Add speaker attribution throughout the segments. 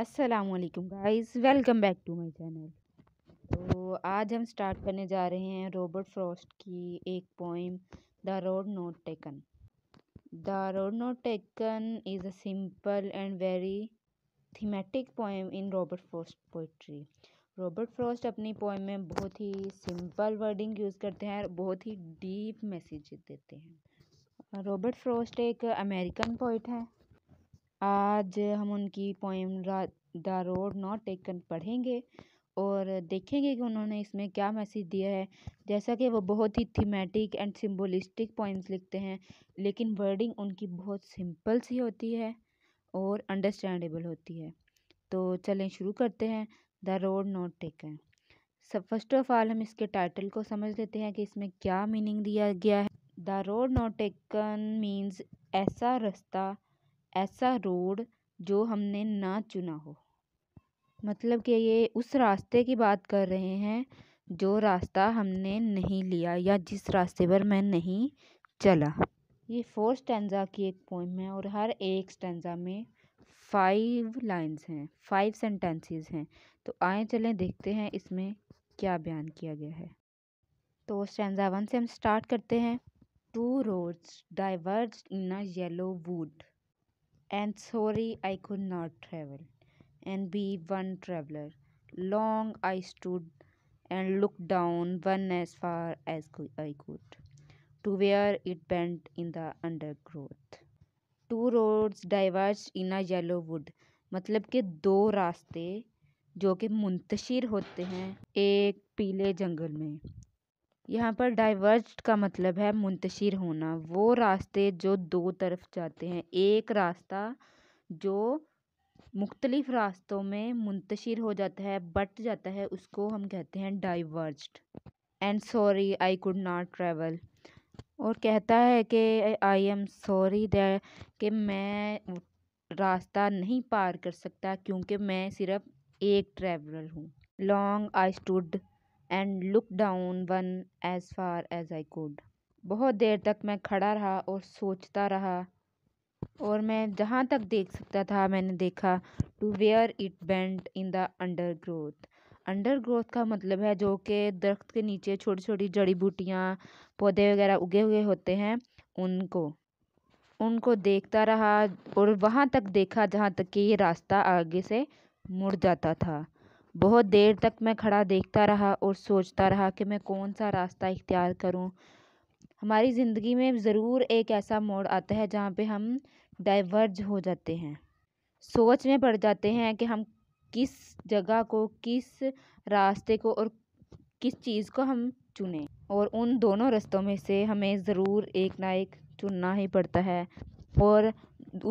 Speaker 1: असलकम guys welcome back to my channel तो आज हम स्टार्ट करने जा रहे हैं रॉबर्ट फ्रॉस्ट की एक poem the road not taken the road not taken is a simple and very thematic poem in Robert Frost poetry Robert Frost अपनी पोइम में बहुत ही सिंपल वर्डिंग यूज़ करते हैं और बहुत ही डीप मैसेज देते हैं रॉबर्ट फ्रॉस्ट एक अमेरिकन पोइट है आज हम उनकी poem the road not taken पढ़ेंगे और देखेंगे कि उन्होंने इसमें क्या मैसेज दिया है जैसा कि वो बहुत ही थीमेटिक एंड सिम्बोलिस्टिक पोइम्स लिखते हैं लेकिन वर्डिंग उनकी बहुत सिंपल सी होती है और अंडरस्टैंडेबल होती है तो चलें शुरू करते हैं द रोड नॉट टेकन सब फर्स्ट ऑफ़ ऑल हम इसके टाइटल को समझ लेते हैं कि इसमें क्या मीनिंग दिया गया है the road not taken means ऐसा रास्ता ऐसा रोड जो हमने ना चुना हो मतलब कि ये उस रास्ते की बात कर रहे हैं जो रास्ता हमने नहीं लिया या जिस रास्ते पर मैं नहीं चला ये फोर स्टैंडा की एक पोइम है और हर एक स्टैंडा में फाइव लाइंस हैं फाइव सेंटेंसेस हैं तो आए चलें देखते हैं इसमें क्या बयान किया गया है तो स्टैंडा वन से हम स्टार्ट करते हैं two roads diverge in a yellow wood and sorry I could not travel and be one traveler. Long I stood and looked down one as far as I could, to where it bent in the undergrowth. Two roads diverged in a yellow wood, मतलब कि दो रास्ते जो कि मुंतशिर होते हैं एक पीले जंगल में यहाँ पर डाइवर्ज का मतलब है मुंतशिर होना वो रास्ते जो दो तरफ जाते हैं एक रास्ता जो मुख्तलिफ़ रास्तों में मुंतशिर हो जाता है बट जाता है उसको हम कहते हैं diverged and sorry I could not travel और कहता है कि आई एम सॉरी दै कि मैं रास्ता नहीं पार कर सकता क्योंकि मैं सिर्फ एक ट्रैवलर हूँ long I stood and look down one as far as I could बहुत देर तक मैं खड़ा रहा और सोचता रहा और मैं जहाँ तक देख सकता था मैंने देखा to where it bent in the undergrowth undergrowth का मतलब है जो कि दरख्त के नीचे छोटी छोटी जड़ी बूटियाँ पौधे वगैरह उगे हुए होते हैं उनको उनको देखता रहा और वहाँ तक देखा जहाँ तक कि ये रास्ता आगे से मुड़ जाता था बहुत देर तक मैं खड़ा देखता रहा और सोचता रहा कि मैं कौन सा रास्ता इख्तियार करूँ हमारी ज़िंदगी में ज़रूर एक ऐसा मोड़ आता है जहाँ पे हम डाइवर्ज हो जाते हैं सोच में पड़ जाते हैं कि हम किस जगह को किस रास्ते को और किस चीज़ को हम चुनें और उन दोनों रास्तों में से हमें ज़रूर एक ना एक चुनना ही पड़ता है और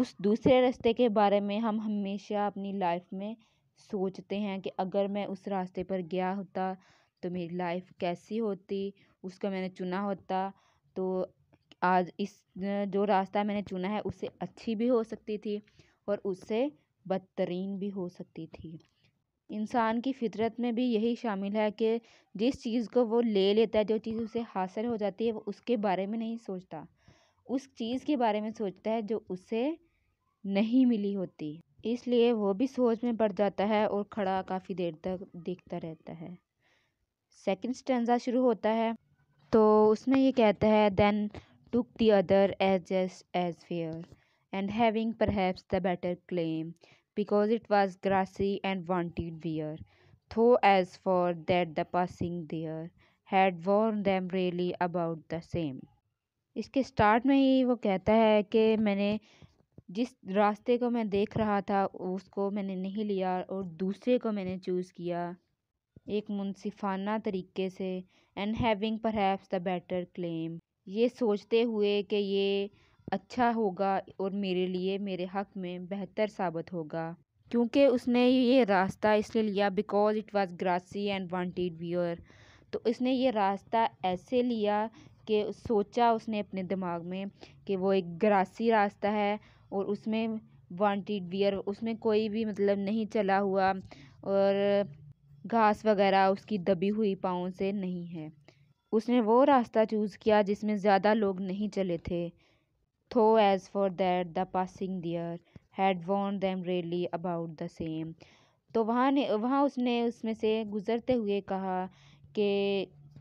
Speaker 1: उस दूसरे रास्ते के बारे में हम हमेशा अपनी लाइफ में सोचते हैं कि अगर मैं उस रास्ते पर गया होता तो मेरी लाइफ कैसी होती उसका मैंने चुना होता तो आज इस जो रास्ता मैंने चुना है उससे अच्छी भी हो सकती थी और उससे बदतरीन भी हो सकती थी इंसान की फितरत में भी यही शामिल है कि जिस चीज़ को वो ले लेता है जो चीज़ उसे हासिल हो जाती है वो उसके बारे में नहीं सोचता उस चीज़ के बारे में सोचता है जो उसे नहीं मिली होती इसलिए वो भी सोच में पड़ जाता है और खड़ा काफ़ी देर तक देखता रहता है सेकंड स्टेंजा शुरू होता है तो उसमें ये कहता है then took the other as just as fair and having per the better claim because it was grassy and wanted wear though as for that the passing there had worn them really about the same इसके start में ही वो कहता है कि मैंने जिस रास्ते को मैं देख रहा था उसको मैंने नहीं लिया और दूसरे को मैंने चूज़ किया एक मुनसिफाना तरीके से and having perhaps the better claim ये सोचते हुए कि ये अच्छा होगा और मेरे लिए मेरे हक में बेहतर साबित होगा क्योंकि उसने ये रास्ता इसलिए लिया because it was grassy and wanted wear तो इसने ये रास्ता ऐसे लिया के सोचा उसने अपने दिमाग में कि वो एक ग्रासी रास्ता है और उसमें वांटेड बियर उसमें कोई भी मतलब नहीं चला हुआ और घास वगैरह उसकी दबी हुई पाँव से नहीं है उसने वो रास्ता चूज़ किया जिसमें ज़्यादा लोग नहीं चले थे though as for that the passing there had worn them really about the same तो वहाँ ने वहाँ उसने उसमें से गुज़रते हुए कहा कि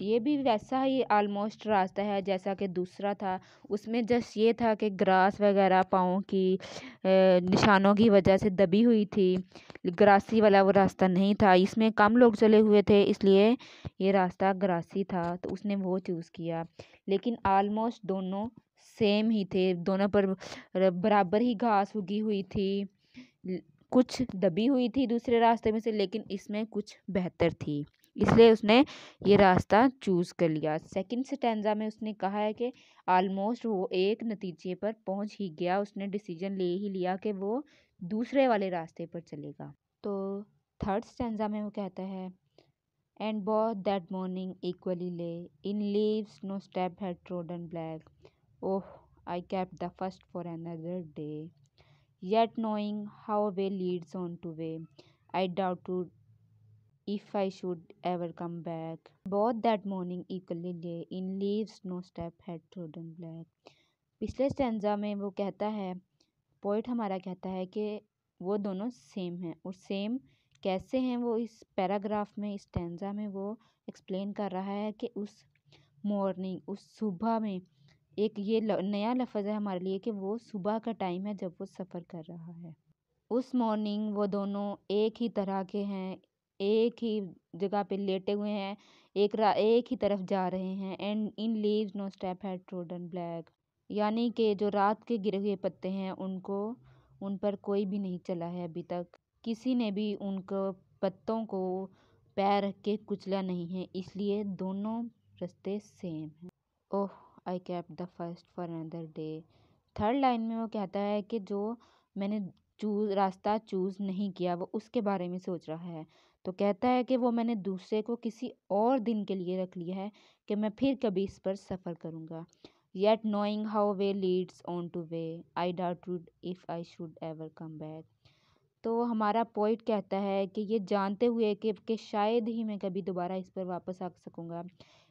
Speaker 1: ये भी वैसा ही आलमोस्ट रास्ता है जैसा कि दूसरा था उसमें जस्ट ये था कि ग्रास वगैरह पाँव की निशानों की वजह से दबी हुई थी ग्रासी वाला वो रास्ता नहीं था इसमें कम लोग चले हुए थे इसलिए ये रास्ता ग्रासी था तो उसने वो चूज़ किया लेकिन आलमोस्ट दोनों सेम ही थे दोनों पर बराबर ही घास उगी हुई थी कुछ दबी हुई थी दूसरे रास्ते में से लेकिन इसमें कुछ बेहतर थी इसलिए उसने ये रास्ता चूज़ कर लिया सेकंड स्टेंजा में उसने कहा है कि आलमोस्ट वो एक नतीजे पर पहुंच ही गया उसने डिसीजन ले ही लिया कि वो दूसरे वाले रास्ते पर चलेगा तो थर्ड स्टेंजा में वो कहता है एंड बॉ that morning equally lay in leaves no step had black oh I kept the first for another day yet knowing how way leads on to way I doubted if I should ever come back. Both that morning equally lay in leaves no step had trodden black. पिछले stanza में वो कहता है poet हमारा कहता है कि वो दोनों सेम हैं और सेम कैसे हैं वो इस पैराग्राफ में इस स्टेंजा में वो एक्सप्लेन कर रहा है कि उस मॉर्निंग उस सुबह में एक ये ल, नया लफज है हमारे लिए कि वो सुबह का टाइम है जब वो सफ़र कर रहा है उस मॉर्निंग वो दोनों एक ही तरह के हैं एक ही जगह पे लेटे हुए हैं एक रा एक ही तरफ जा रहे हैं and in leaves no step had trodden black यानी कि जो रात के गिरे हुए पत्ते हैं उनको उन पर कोई भी नहीं चला है अभी तक किसी ने भी उनको पत्तों को पैर रख के कुचला नहीं है इसलिए दोनों रास्ते सेम हैं oh I kept the first for another day third line में वो कहता है कि जो मैंने चूज रास्ता चूज़ नहीं किया वो उसके बारे में सोच रहा है तो कहता है कि वो मैंने दूसरे को किसी और दिन के लिए रख लिया है कि मैं फिर कभी इस पर सफ़र करूँगा yet knowing how way leads on to way I doubt doubted if I should ever come back तो हमारा पोइट कहता है कि ये जानते हुए कि, कि शायद ही मैं कभी दोबारा इस पर वापस आ सकूँगा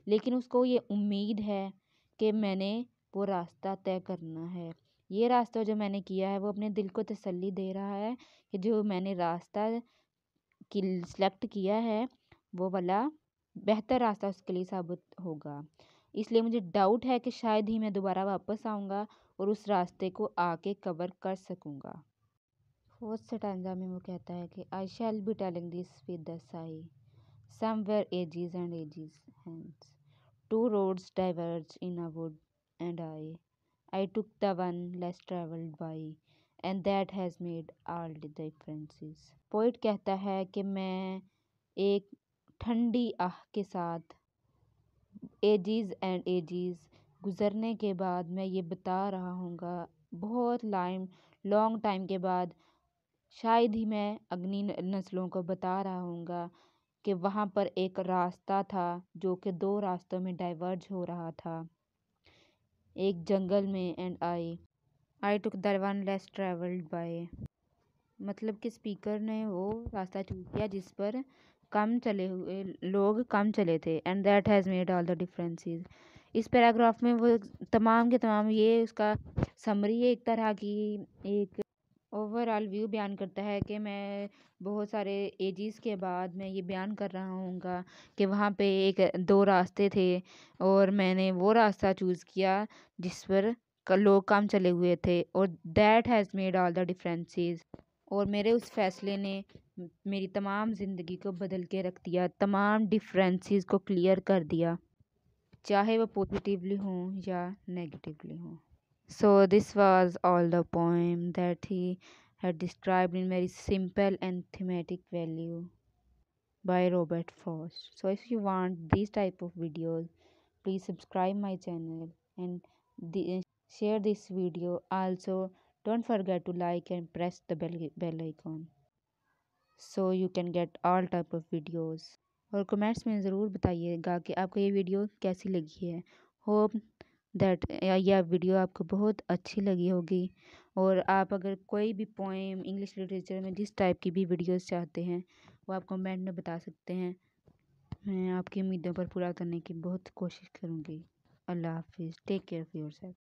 Speaker 1: लेकिन उसको ये उम्मीद है कि मैंने वो रास्ता तय करना है ये रास्ता जो मैंने किया है वो अपने दिल को तसल्ली दे रहा है कि जो मैंने रास्ता कि सिलेक्ट किया है वो वाला बेहतर रास्ता उसके लिए साबित होगा इसलिए मुझे डाउट है कि शायद ही मैं दोबारा वापस आऊँगा और उस रास्ते को आके कवर कर सकूँगा फोर्थ स्टैंजा में वो कहता है कि I shall be telling this with the sigh where ages and ages hence two roads diverge in a wood and I I took the one less travelled by and that has made all the differences poet कहता है कि मैं एक ठंडी आह के साथ एजीज़ and एजीज़ गुज़रने के बाद मैं ये बता रहा हूँ बहुत लाइम लॉन्ग टाइम के बाद शायद ही मैं अग्नि नस्लों को बता रहा हूँ कि वहाँ पर एक रास्ता था जो कि दो रास्तों में डाइवर्ज हो रहा था एक जंगल में and I I took the one less travelled by मतलब कि स्पीकर ने वो रास्ता चूज किया जिस पर कम चले हुए लोग कम चले थे and that has made all the differences इस पैराग्राफ में वो तमाम के तमाम ये उसका समरी है एक तरह की एक ओवरऑल व्यू बयान करता है कि मैं बहुत सारे एजिस के बाद मैं ये बयान कर रहा हूँगा कि वहाँ पे एक दो रास्ते थे और मैंने वो रास्ता चूज़ किया जिस पर लोग कम चले हुए थे और that has made all the differences और मेरे उस फैसले ने मेरी तमाम ज़िंदगी को बदल के रख दिया तमाम डिफरेंसेस को क्लियर कर दिया चाहे वो पॉजिटिवली हों या नेगेटिवली हों so this was all the poem that he had describe in very simple and thematic value by Robert Frost so if you want this type of videos please subscribe my channel and share this video also don't forget to like and press the bell, bell icon so you can get all type of videos और comments में ज़रूर बताइएगा कि आपको ये video कैसी लगी है होप दैट यह वीडियो आपको बहुत अच्छी लगी होगी और आप अगर कोई भी पोएम इंग्लिश लिटरेचर में जिस टाइप की भी वीडियोस चाहते हैं वो आप कमेंट में बता सकते हैं मैं आपकी उम्मीदों पर पूरा करने की बहुत कोशिश करूँगी अल्लाह हाफिज़ take care for your self